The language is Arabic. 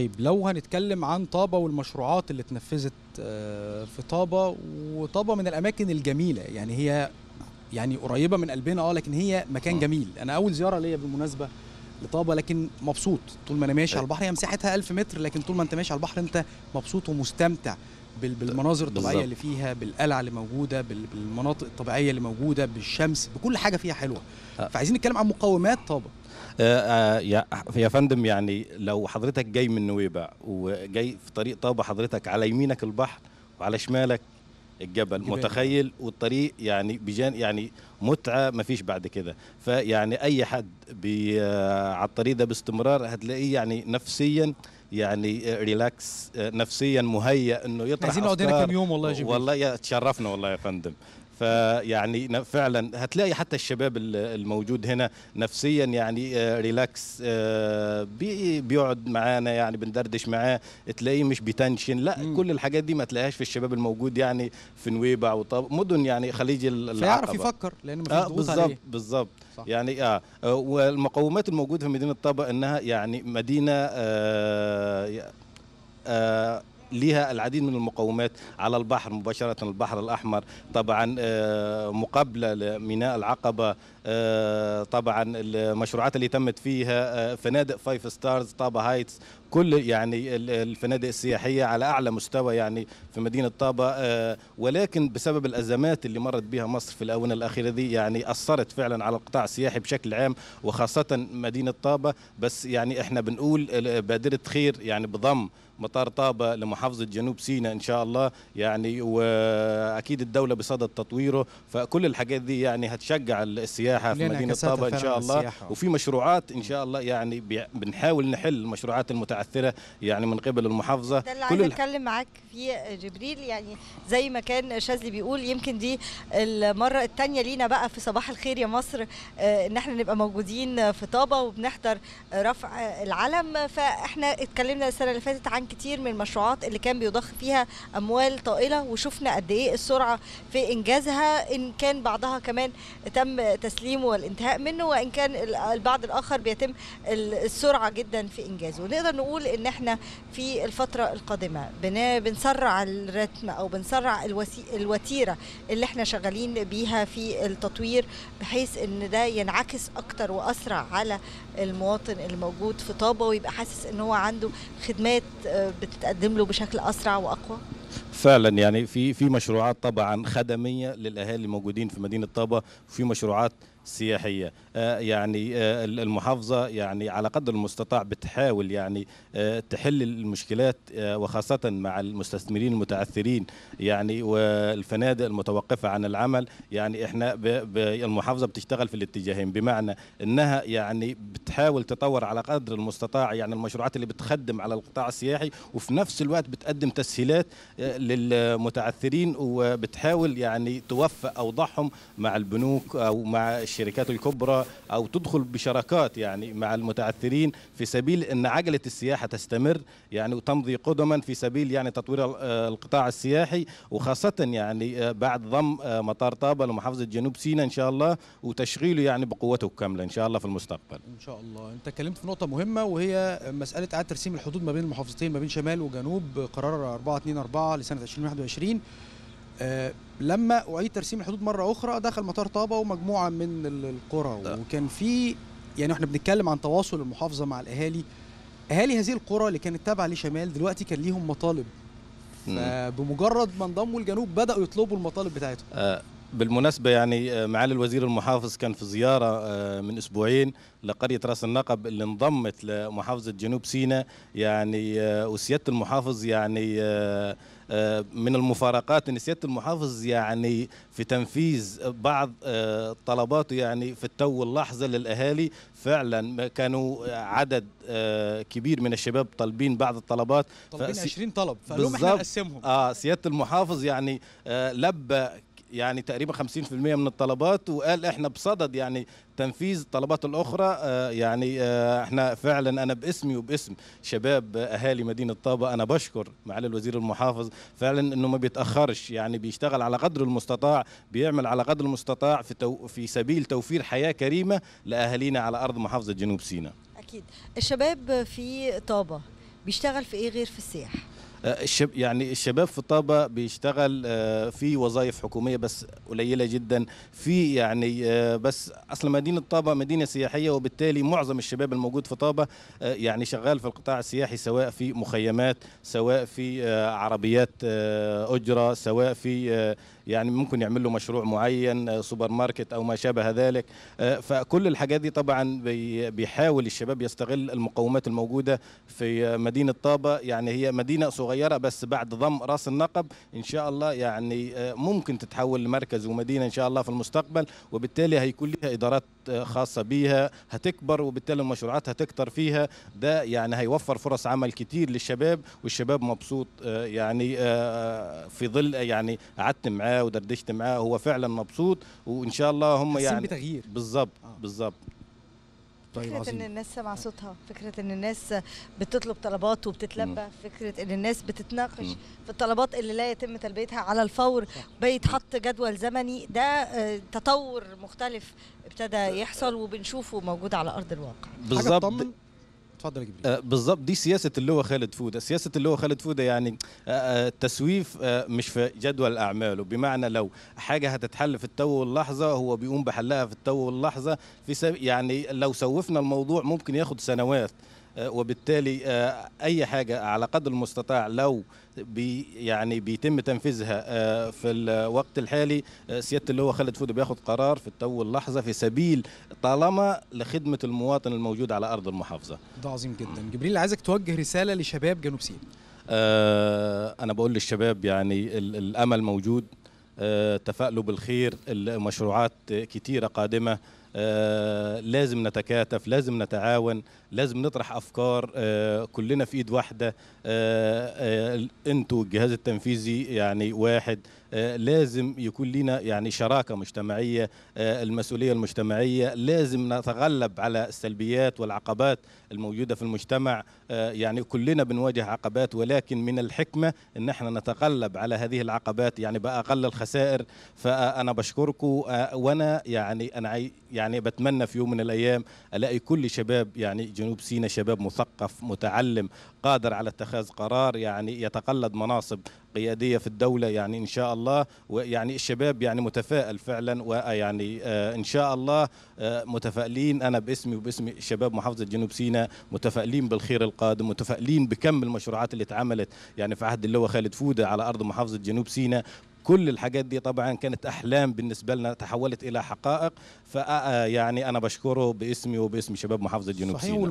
طيب لو هنتكلم عن طابة والمشروعات اللي اتنفذت آه، في طابة وطابة من الأماكن الجميلة يعني هي يعني قريبة من قلبنا اه لكن هي مكان آه. جميل أنا أول زيارة ليا بالمناسبة لطابة لكن مبسوط طول ما أنا ماشي طيب. على البحر هي مساحتها 1000 متر لكن طول ما أنت ماشي على البحر أنت مبسوط ومستمتع بالمناظر الطبيعية اللي فيها بالقلعة اللي موجودة بالمناطق الطبيعية اللي موجودة بالشمس بكل حاجة فيها حلوة آه. فعايزين نتكلم عن مقومات طابة آه، آه، يا فندم يعني لو حضرتك جاي من نويبع وجاي في طريق طابة حضرتك على يمينك البحر وعلى شمالك الجبل جبال. متخيل والطريق يعني بجان يعني متعه ما فيش بعد كده فيعني اي حد بي آه، على الطريق ده باستمرار هتلاقيه يعني نفسيا يعني ريلاكس نفسيا مهيئ انه يطرح عايزين نقعد هنا كام يوم والله يا والله يا تشرفنا والله يا فندم فيعني فعلا هتلاقي حتى الشباب الموجود هنا نفسيا يعني ريلاكس آه، آه، بيقعد معانا يعني بندردش معاه تلاقيه مش بيتنشن لا م. كل الحاجات دي ما تلاقيهاش في الشباب الموجود يعني في نويبع وطب مدن يعني خليج العقبه فيعرف يفكر لان ما آه بالظبط بالظبط يعني آه،, اه والمقومات الموجوده في مدينه طابا انها يعني مدينه آه آه لها العديد من المقومات على البحر مباشرة البحر الأحمر طبعا آه، مقابلة لميناء العقبة آه، طبعا المشروعات اللي تمت فيها آه، فنادق فايف ستارز طابا هايتس كل يعني الفنادق السياحيه على اعلى مستوى يعني في مدينه طابا آه، ولكن بسبب الازمات اللي مرت بها مصر في الاونه الاخيره دي يعني اثرت فعلا على القطاع السياحي بشكل عام وخاصه مدينه طابا بس يعني احنا بنقول بادره خير يعني بضم مطار طابة لمحافظة جنوب سيناء إن شاء الله يعني وأكيد الدولة بصدد تطويره فكل الحاجات دي يعني هتشجع السياحة السياحه في مدينه طابا ان شاء الله السياحة. وفي مشروعات ان شاء الله يعني بنحاول نحل المشروعات المتعثره يعني من قبل المحافظه ده اللي كل عايز اتكلم معاك في جبريل يعني زي ما كان شاذلي بيقول يمكن دي المره الثانيه لينا بقى في صباح الخير يا مصر آه، ان احنا نبقى موجودين في طابا وبنحضر رفع العلم فاحنا اتكلمنا السنه اللي فاتت عن كتير من المشروعات اللي كان بيضخ فيها اموال طائله وشفنا قد ايه السرعه في انجازها ان كان بعضها كمان تم تسليم تسليمه والانتهاء منه وان كان البعض الاخر بيتم السرعه جدا في انجازه نقدر نقول ان احنا في الفتره القادمه بنسرع الرتم او بنسرع الوتيره اللي احنا شغالين بيها في التطوير بحيث ان ده ينعكس اكتر واسرع على المواطن اللي موجود في طابه ويبقى حاسس ان هو عنده خدمات آه، بتتقدم له بشكل اسرع واقوى فعلا يعني في في مشروعات طبعا خدميه للاهالي الموجودين في مدينه طابه وفي مشروعات سياحية آه، يعني آه، المحافظة يعني على قدر المستطاع بتحاول يعني آه، تحل المشكلات وخاصة مع المستثمرين المتعثرين يعني والفنادق المتوقفة عن العمل يعني احنا المحافظة بتشتغل في الاتجاهين بمعنى انها يعني بتحاول تطور على قدر المستطاع يعني المشروعات اللي بتخدم على القطاع السياحي وفي نفس الوقت بتقدم تسهيلات للمتعثرين وبتحاول يعني توفق اوضاعهم مع البنوك او مع الشركات الكبرى أو تدخل بشراكات يعني مع المتعثرين في سبيل أن عجلة السياحة تستمر يعني وتمضي قدما في سبيل يعني تطوير القطاع السياحي وخاصة يعني آه، بعد ضم آه، مطار طابا لمحافظة جنوب سيناء إن شاء الله وتشغيله يعني بقوته الكاملة إن شاء الله في المستقبل إن شاء الله أنت اتكلمت في نقطة مهمة وهي مسألة إعادة ترسيم الحدود ما بين المحافظتين ما بين شمال وجنوب قرار 424 لسنة 2021 آه، لما اعيد ترسيم الحدود مره اخرى دخل مطار طابا ومجموعه من القرى ده. آه. وكان في يعني احنا بنتكلم عن تواصل المحافظه مع الاهالي اهالي هذه القرى اللي كانت تابعه لشمال دلوقتي كان ليهم مطالب بمجرد ما انضموا الجنوب بداوا يطلبوا المطالب بتاعتهم آه بالمناسبة يعني آه، معالي الوزير المحافظ كان في زيارة آه، من أسبوعين لقرية راس النقب اللي انضمت لمحافظة جنوب سيناء يعني آه، وسيادة المحافظ يعني من المفارقات ان سياده المحافظ يعني في تنفيذ بعض طلباته يعني في التو اللحظة للاهالي فعلا كانوا عدد كبير من الشباب طالبين بعض الطلبات طالبين 20 طلب فقالوا احنا نقسمهم اه سياده المحافظ يعني لبى يعني تقريبا 50% من الطلبات وقال احنا بصدد يعني تنفيذ الطلبات الاخرى آه، يعني آه، احنا فعلا انا باسمي وباسم شباب اهالي مدينه طابا انا بشكر معالي الوزير المحافظ فعلا انه ما بيتاخرش يعني بيشتغل على قدر المستطاع بيعمل على قدر المستطاع في تو في سبيل توفير حياه كريمه لاهالينا على ارض محافظه جنوب سيناء اكيد الشباب في طابا بيشتغل في ايه غير في السياحه آه، الشب يعني الشباب في طابة بيشتغل آه، في وظائف حكومية بس قليلة جدا في يعني آه، بس أصل مدينة طابة مدينة سياحية وبالتالي معظم الشباب الموجود في طابة يعني شغال في القطاع السياحي سواء في مخيمات سواء في عربيات أجرة سواء في يعني ممكن يعمل له مشروع معين سوبر ماركت او ما شابه ذلك فكل الحاجات دي طبعا بيحاول الشباب يستغل المقومات الموجوده في مدينه طابه يعني هي مدينه صغيره صغيره بس بعد ضم راس النقب ان شاء الله يعني آه، ممكن تتحول لمركز ومدينه ان شاء الله في المستقبل وبالتالي هيكون لها ادارات آه، خاصه بها هتكبر وبالتالي المشروعات هتكتر فيها ده يعني هيوفر فرص عمل كتير للشباب والشباب مبسوط آه، يعني في ظل يعني قعدت معاه ودردشت معاه هو فعلا مبسوط وان شاء الله هم يعني بتغيير بالظبط بالظبط طيب فكرة عظيم. ان الناس سمع صوتها فكرة ان الناس بتطلب طلبات وبتتلبى فكرة ان الناس بتتناقش مم. في الطلبات اللي لا يتم تلبيتها على الفور بيتحط جدول زمني ده آه، تطور مختلف ابتدى آه. يحصل وبنشوفه موجود على ارض الواقع بالظبط اتفضل يا كبير آه، بالظبط دي سياسه اللي هو خالد فوده سياسه اللي هو خالد فوده يعني التسويف آه، آه، مش في جدول اعماله بمعنى لو حاجه هتتحل في التو واللحظه هو بيقوم بحلها في التو واللحظه في يعني لو سوفنا الموضوع ممكن ياخد سنوات آه، وبالتالي آه، اي حاجه على قدر المستطاع لو بي يعني بيتم تنفيذها آه، في الوقت الحالي سياده اللي هو خالد فودي بياخد قرار في التو اللحظه في سبيل طالما لخدمه المواطن الموجود على ارض المحافظه. ده عظيم جدا، جبريل عايزك توجه رساله لشباب جنوب سيناء. انا بقول للشباب يعني الامل موجود تفائلوا بالخير المشروعات كثيره قادمه آه، لازم نتكاتف لازم نتعاون لازم نطرح افكار آه، كلنا في ايد واحده آه، انتوا الجهاز التنفيذي يعني واحد آه، لازم يكون لنا يعني شراكة مجتمعية آه، المسؤولية المجتمعية لازم نتغلب على السلبيات والعقبات الموجودة في المجتمع آه، يعني كلنا بنواجه عقبات ولكن من الحكمة ان احنا نتغلب على هذه العقبات يعني بأقل الخسائر فأنا بشكركم وأنا يعني أنا يعني بتمنى في يوم من الأيام ألاقي كل شباب يعني جنوب سيناء شباب مثقف متعلم قادر على اتخاذ قرار يعني يتقلد مناصب قياديه في الدوله يعني ان شاء الله ويعني الشباب يعني متفائل فعلا ويعني آه آه، ان شاء الله آه، متفائلين انا باسمي وباسم شباب محافظه جنوب سيناء متفائلين بالخير القادم متفائلين بكم المشروعات اللي اتعملت يعني في عهد اللواء خالد فوده على ارض محافظه جنوب سيناء كل الحاجات دي طبعا كانت احلام بالنسبه لنا تحولت الى حقائق فيعني انا بشكره باسمي وباسم شباب محافظه جنوب سيناء